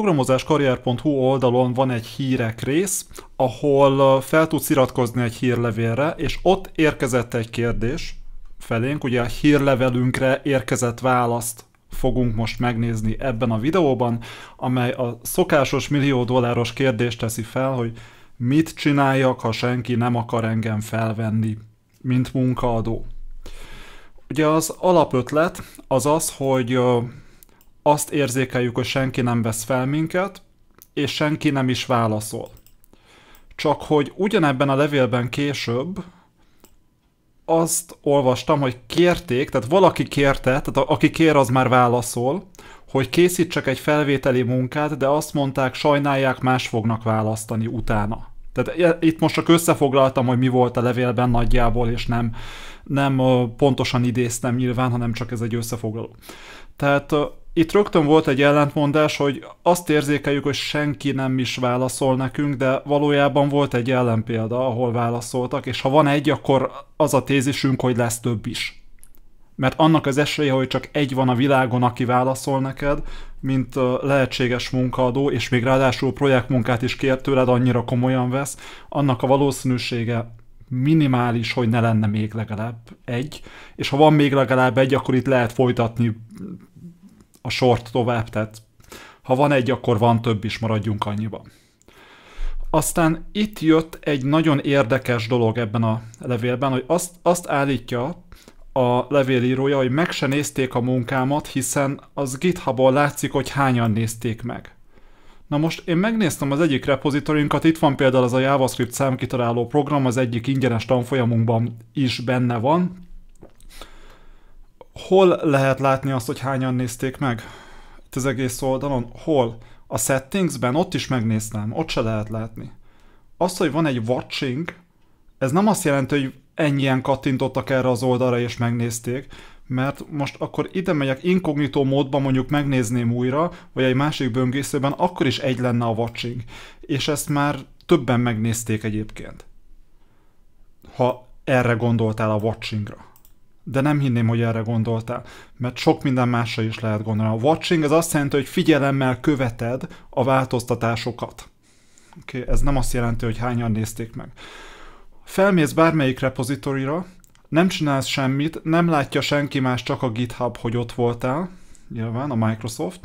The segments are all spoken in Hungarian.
programozáskarrier.hu oldalon van egy hírek rész, ahol fel tudsz iratkozni egy hírlevélre, és ott érkezett egy kérdés felénk, ugye a hírlevelünkre érkezett választ fogunk most megnézni ebben a videóban, amely a szokásos millió dolláros kérdést teszi fel, hogy mit csináljak, ha senki nem akar engem felvenni, mint munkaadó. Ugye az alapötlet az az, hogy azt érzékeljük, hogy senki nem vesz fel minket, és senki nem is válaszol. Csak hogy ugyanebben a levélben később azt olvastam, hogy kérték, tehát valaki kérte, tehát aki kér, az már válaszol, hogy készítsek egy felvételi munkát, de azt mondták, sajnálják, más fognak választani utána. Tehát e, itt most csak összefoglaltam, hogy mi volt a levélben nagyjából, és nem, nem pontosan idéztem nyilván, hanem csak ez egy összefoglaló. Tehát itt rögtön volt egy ellentmondás, hogy azt érzékeljük, hogy senki nem is válaszol nekünk, de valójában volt egy ellenpélda, ahol válaszoltak, és ha van egy, akkor az a tézisünk, hogy lesz több is. Mert annak az esélye, hogy csak egy van a világon, aki válaszol neked, mint lehetséges munkaadó, és még ráadásul projektmunkát is kér tőled, annyira komolyan vesz, annak a valószínűsége minimális, hogy ne lenne még legalább egy, és ha van még legalább egy, akkor itt lehet folytatni a sort tovább, tehát ha van egy, akkor van több is, maradjunk annyiban. Aztán itt jött egy nagyon érdekes dolog ebben a levélben, hogy azt, azt állítja a levélírója, hogy meg se nézték a munkámat, hiszen az GitHub-on látszik, hogy hányan nézték meg. Na most én megnéztem az egyik repozitorinkat, itt van például az a JavaScript számkitaláló program, az egyik ingyenes tanfolyamunkban is benne van, Hol lehet látni azt, hogy hányan nézték meg? Itt az egész oldalon. Hol? A settingsben ott is megnéztem, ott se lehet látni. Azt hogy van egy watching, ez nem azt jelenti, hogy ennyien kattintottak erre az oldalra és megnézték, mert most akkor ide megyek inkognitó módban mondjuk megnézném újra, vagy egy másik böngészőben, akkor is egy lenne a watching. És ezt már többen megnézték egyébként. Ha erre gondoltál a watchingra de nem hinném, hogy erre gondoltál, mert sok minden másra is lehet gondolni. A watching az azt jelenti, hogy figyelemmel követed a változtatásokat. Okay, ez nem azt jelenti, hogy hányan nézték meg. Felmész bármelyik repozitorira, nem csinálsz semmit, nem látja senki más, csak a GitHub, hogy ott voltál, nyilván a Microsoft,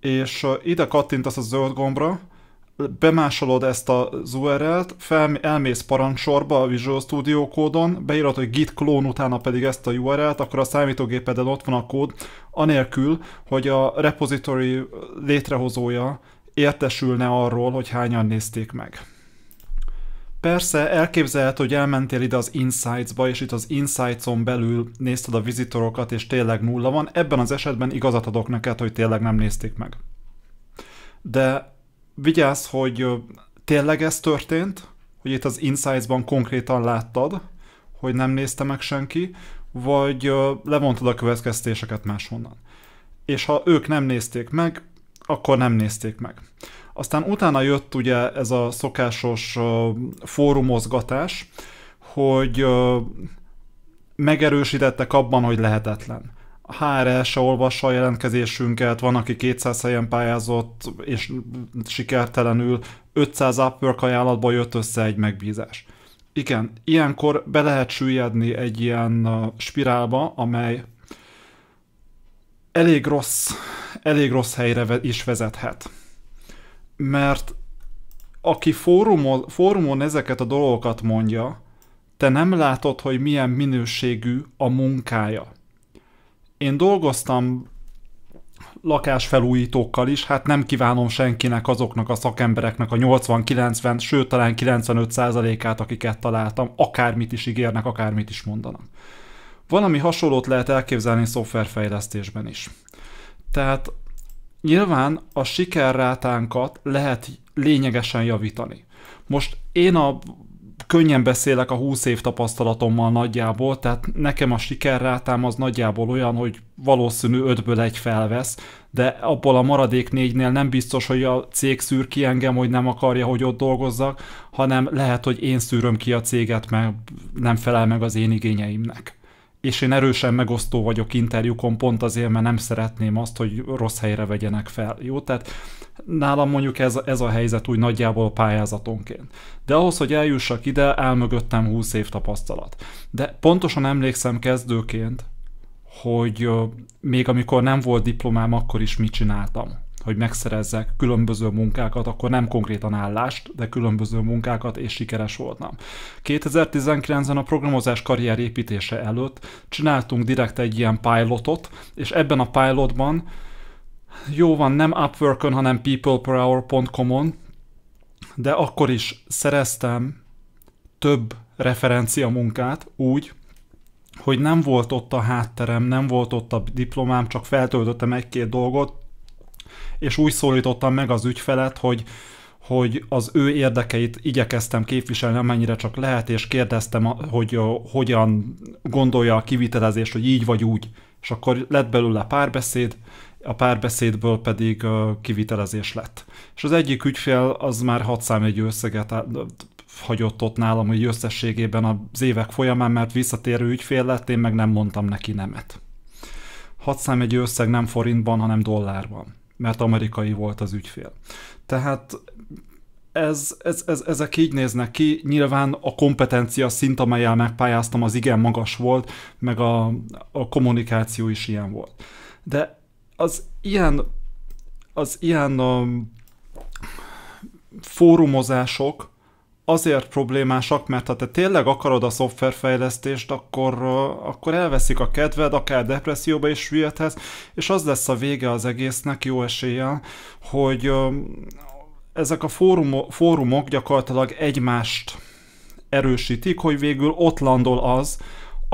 és ide kattintasz a zöld gombra, bemásolod ezt az URL-t, er fel, elmész parancsorba a Visual Studio kódon, beírod, hogy git clone utána pedig ezt a URL-t, er akkor a számítógépeden ott van a kód, anélkül, hogy a repository létrehozója értesülne arról, hogy hányan nézték meg. Persze elképzelhető, hogy elmentél ide az Insights-ba, és itt az Insights-on belül nézted a vizitorokat, és tényleg nulla van. Ebben az esetben igazat adok neked, hogy tényleg nem nézték meg. De vigyázz, hogy tényleg ez történt, hogy itt az Insights-ban konkrétan láttad, hogy nem nézte meg senki, vagy levontad a következtéseket máshonnan. És ha ők nem nézték meg, akkor nem nézték meg. Aztán utána jött ugye ez a szokásos fórumozgatás, hogy megerősítettek abban, hogy lehetetlen. HRS-e olvassa a jelentkezésünket, van, aki 200 helyen pályázott, és sikertelenül 500 Upwork ajánlatból jött össze egy megbízás. Igen, ilyenkor be lehet süllyedni egy ilyen spirálba, amely elég rossz, elég rossz helyre is vezethet. Mert aki fórumon, fórumon ezeket a dolgokat mondja, te nem látod, hogy milyen minőségű a munkája én dolgoztam lakásfelújítókkal is, hát nem kívánom senkinek azoknak a szakembereknek a 80-90, sőt talán 95%-át, akiket találtam, akármit is ígérnek, akármit is mondanak. Valami hasonlót lehet elképzelni szoftverfejlesztésben is. Tehát nyilván a sikerrátánkat lehet lényegesen javítani. Most én a könnyen beszélek a 20 év tapasztalatommal nagyjából, tehát nekem a sikerrátám az nagyjából olyan, hogy valószínű 5-ből egy felvesz, de abból a maradék négynél nem biztos, hogy a cég szűr ki engem, hogy nem akarja, hogy ott dolgozzak, hanem lehet, hogy én szűröm ki a céget, mert nem felel meg az én igényeimnek és én erősen megosztó vagyok interjúkon, pont azért, mert nem szeretném azt, hogy rossz helyre vegyenek fel. Jó, tehát nálam mondjuk ez, ez a helyzet úgy nagyjából pályázatonként. De ahhoz, hogy eljussak ide, elmögöttem 20 év tapasztalat. De pontosan emlékszem kezdőként, hogy még amikor nem volt diplomám, akkor is mit csináltam hogy megszerezzek különböző munkákat, akkor nem konkrétan állást, de különböző munkákat, és sikeres voltam. 2019-ben a programozás karrier építése előtt csináltunk direkt egy ilyen pilotot, és ebben a pilotban jó van, nem Upworkon, hanem peopleperhour.com-on, de akkor is szereztem több referencia munkát úgy, hogy nem volt ott a hátterem, nem volt ott a diplomám, csak feltöltöttem egy-két dolgot, és úgy szólítottam meg az ügyfelet, hogy hogy az ő érdekeit igyekeztem képviselni, amennyire csak lehet, és kérdeztem, hogy hogyan gondolja a kivitelezés, hogy így vagy úgy. És akkor lett belőle párbeszéd, a párbeszédből pedig kivitelezés lett. És az egyik ügyfél az már hat egy összeget hagyott ott nálam, hogy összességében az évek folyamán, mert visszatérő ügyfél lett, én meg nem mondtam neki nemet. Hat egy összeg nem forintban, hanem dollárban mert amerikai volt az ügyfél. Tehát ez, ez, ez, ezek így néznek ki. Nyilván a kompetencia szint, amelyel megpályáztam, az igen magas volt, meg a, a kommunikáció is ilyen volt. De az ilyen, az ilyen a, fórumozások, azért problémásak, mert ha te tényleg akarod a szoftverfejlesztést, akkor, akkor elveszik a kedved, akár depresszióba is süllyedhetsz, és az lesz a vége az egésznek jó eséllyel, hogy ezek a fórumo- fórumok gyakorlatilag egymást erősítik, hogy végül ott landol az,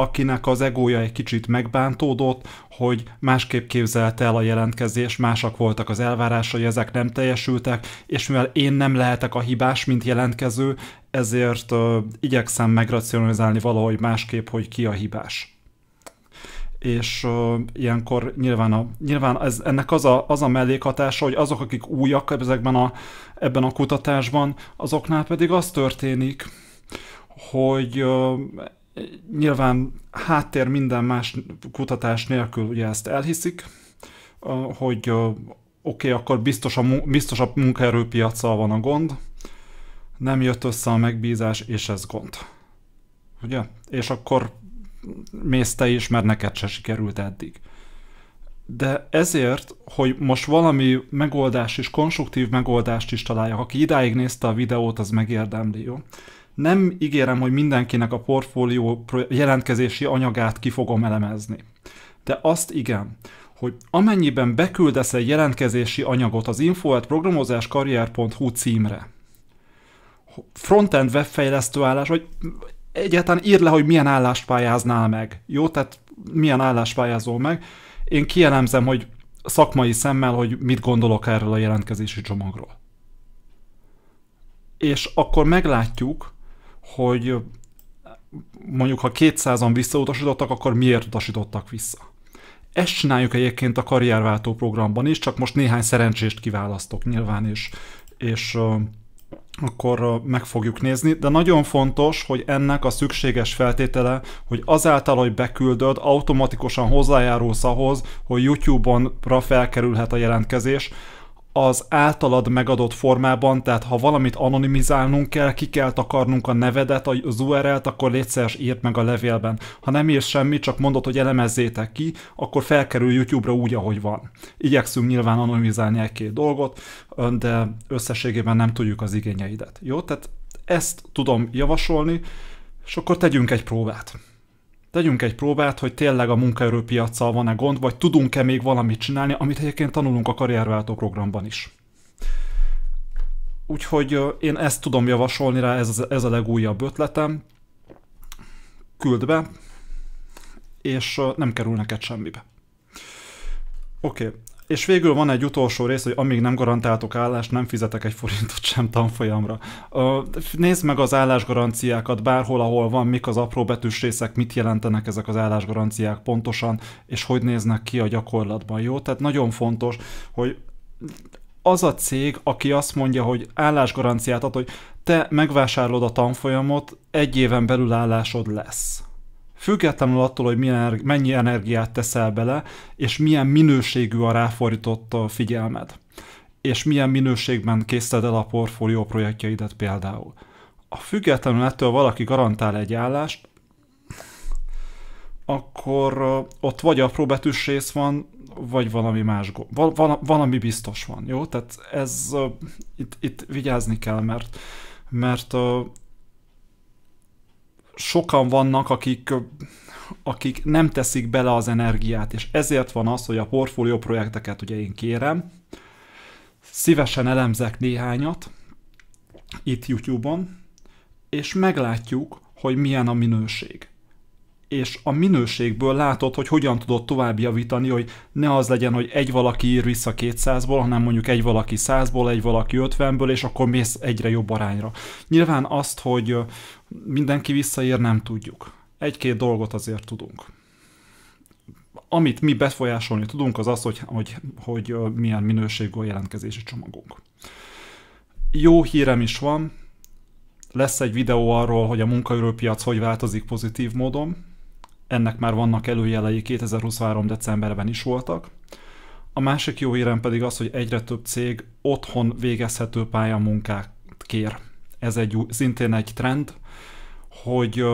akinek az egója egy kicsit megbántódott, hogy másképp képzelte el a jelentkezés, másak voltak az elvárásai, ezek nem teljesültek, és mivel én nem lehetek a hibás, mint jelentkező, ezért uh, igyekszem megracionalizálni valahogy másképp, hogy ki a hibás és uh, ilyenkor nyilván, a, nyilván ez, ennek az a, az a mellékhatása, hogy azok, akik újak ezekben a, ebben a kutatásban, azoknál pedig az történik, hogy nyilván háttér minden más kutatás nélkül ugye ezt elhiszik, hogy oké, okay, akkor biztos a, biztos a munkaerőpiacsal van a gond, nem jött össze a megbízás, és ez gond. Ugye? És akkor mész te is, mert neked se sikerült eddig. De ezért, hogy most valami megoldás is, konstruktív megoldást is találjak, aki idáig nézte a videót, az megérdemli, jó? nem ígérem, hogy mindenkinek a portfólió jelentkezési anyagát ki fogom elemezni. De azt igen, hogy amennyiben beküldesz egy jelentkezési anyagot az info.programozáskarrier.hu címre, frontend webfejlesztő állás, vagy egyáltalán ír le, hogy milyen állást pályáznál meg. Jó, tehát milyen állást pályázol meg. Én kielemzem, hogy szakmai szemmel, hogy mit gondolok erről a jelentkezési csomagról. És akkor meglátjuk, hogy mondjuk ha 200-an visszautasítottak, akkor miért utasítottak vissza. Ezt csináljuk egyébként a karrierváltó programban is, csak most néhány szerencsést kiválasztok nyilván, és, és akkor meg fogjuk nézni, de nagyon fontos, hogy ennek a szükséges feltétele, hogy azáltal, hogy beküldöd, automatikusan hozzájárulsz ahhoz, hogy YouTube-onra felkerülhet a jelentkezés, az általad megadott formában, tehát ha valamit anonimizálnunk kell, ki kell takarnunk a nevedet, az URL-t, akkor létszeres írt meg a levélben. Ha nem írsz semmit, csak mondod, hogy elemezzétek ki, akkor felkerül YouTube-ra úgy, ahogy van. Igyekszünk nyilván anonimizálni egy-két dolgot, de összességében nem tudjuk az igényeidet. Jó, tehát ezt tudom javasolni, és akkor tegyünk egy próbát tegyünk egy próbát, hogy tényleg a munkaerőpiacsal van-e gond, vagy tudunk-e még valamit csinálni, amit egyébként tanulunk a karrierváltó programban is. Úgyhogy én ezt tudom javasolni rá, ez, ez a legújabb ötletem. Küld be, és nem kerül neked semmibe. Oké, okay. És végül van egy utolsó rész, hogy amíg nem garantáltok állást, nem fizetek egy forintot sem tanfolyamra. Nézd meg az állásgaranciákat bárhol, ahol van, mik az apró betűs részek, mit jelentenek ezek az állásgaranciák pontosan, és hogy néznek ki a gyakorlatban, jó? Tehát nagyon fontos, hogy az a cég, aki azt mondja, hogy állásgaranciát ad, hogy te megvásárolod a tanfolyamot, egy éven belül állásod lesz függetlenül attól, hogy milyen, er-, mennyi energiát teszel bele, és milyen minőségű a ráfordított figyelmed, és milyen minőségben készíted el a portfólió projektjeidet például. A függetlenül ettől valaki garantál egy állást, akkor ott vagy betűs rész van, vagy valami más, val, val, valami biztos van, jó? Tehát ez, uh, itt, itt vigyázni kell, mert, mert uh, sokan vannak, akik akik nem teszik bele az energiát, és ezért van az, hogy a portfólió projekteket ugye én kérem, szívesen elemzek néhányat itt YouTube-on, és meglátjuk, hogy milyen a minőség és a minőségből látod, hogy hogyan tudod tovább javítani, hogy ne az legyen, hogy egy valaki ír vissza 200-ból, hanem mondjuk egy valaki 100-ból, egy valaki 50-ből, és akkor mész egyre jobb arányra. Nyilván azt, hogy mindenki visszaír, nem tudjuk. Egy-két dolgot azért tudunk. Amit mi befolyásolni tudunk, az az, hogy, hogy, hogy milyen minőségű a jelentkezési csomagunk. Jó hírem is van, lesz egy videó arról, hogy a munkaerőpiac hogy változik pozitív módon, ennek már vannak előjelei 2023. decemberben is voltak. A másik jó hírem pedig az, hogy egyre több cég otthon végezhető pályamunkát kér. Ez egy, szintén egy trend, hogy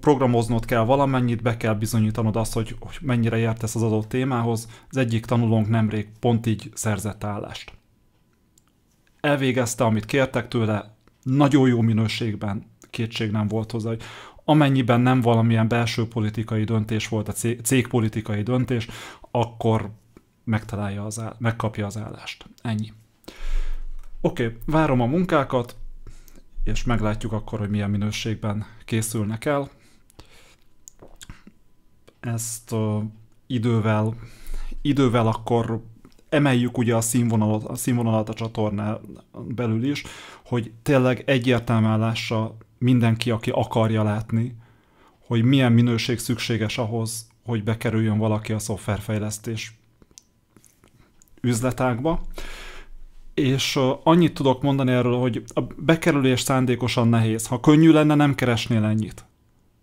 programoznod kell valamennyit, be kell bizonyítanod azt, hogy, hogy mennyire értesz az adott témához. Az egyik tanulónk nemrég pont így szerzett állást. Elvégezte, amit kértek tőle, nagyon jó minőségben, kétség nem volt hozzá, hogy amennyiben nem valamilyen belső politikai döntés volt, a cégpolitikai döntés, akkor megtalálja az áll, megkapja az állást. Ennyi. Oké, okay, várom a munkákat, és meglátjuk akkor, hogy milyen minőségben készülnek el. Ezt uh, idővel, idővel akkor emeljük ugye a színvonalat, a színvonalat a csatornán belül is, hogy tényleg egyértelmű állásra mindenki, aki akarja látni, hogy milyen minőség szükséges ahhoz, hogy bekerüljön valaki a szoftverfejlesztés üzletágba. És annyit tudok mondani erről, hogy a bekerülés szándékosan nehéz. Ha könnyű lenne, nem keresnél ennyit.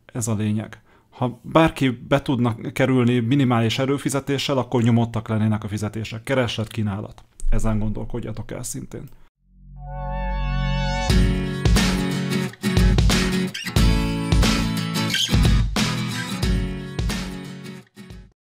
Ez a lényeg. Ha bárki be tudna kerülni minimális erőfizetéssel, akkor nyomottak lennének a fizetések. Kereslet, kínálat. Ezen gondolkodjatok el szintén. thank you